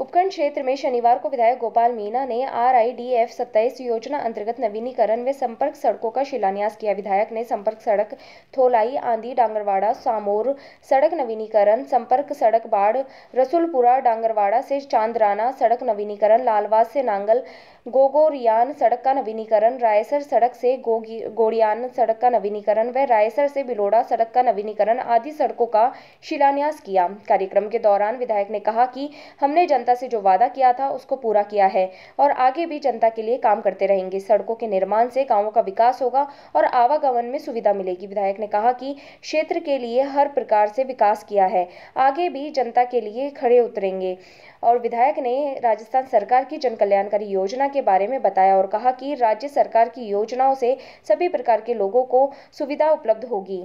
उपखंड क्षेत्र में शनिवार को विधायक गोपाल मीना ने आर आई डी एफ सत्ताईस योजना अंतर्गत नवीनीकरण व संपर्क सड़कों का शिलान्यास किया विधायक ने संपर्क सड़क थोलाई आंधी डांगरवाड़ा सामोर सड़क नवीनीकरण संपर्क सड़क बाढ़ रसुलपुरा डांगरवाड़ा से चांदराना सड़क नवीनीकरण लालवास से नांगल गोगोरियान सड़क का नवीनीकरण रायसर सड़क से गोड़ियान सड़क का नवीनीकरण व रायसर से बिलोड़ा सड़क का नवीनीकरण आदि सड़कों का शिलान्यास किया कार्यक्रम के दौरान विधायक ने कहा कि हमने जन जनता से जो वादा किया था उसको पूरा किया है और आगे भी जनता के लिए काम करते रहेंगे सड़कों के निर्माण से गाँवों का विकास होगा और आवागमन में सुविधा मिलेगी विधायक ने कहा कि क्षेत्र के लिए हर प्रकार से विकास किया है आगे भी जनता के लिए खड़े उतरेंगे और विधायक ने राजस्थान सरकार की जन कल्याणकारी योजना के बारे में बताया और कहा कि राज्य सरकार की योजनाओं से सभी प्रकार के लोगों को सुविधा उपलब्ध होगी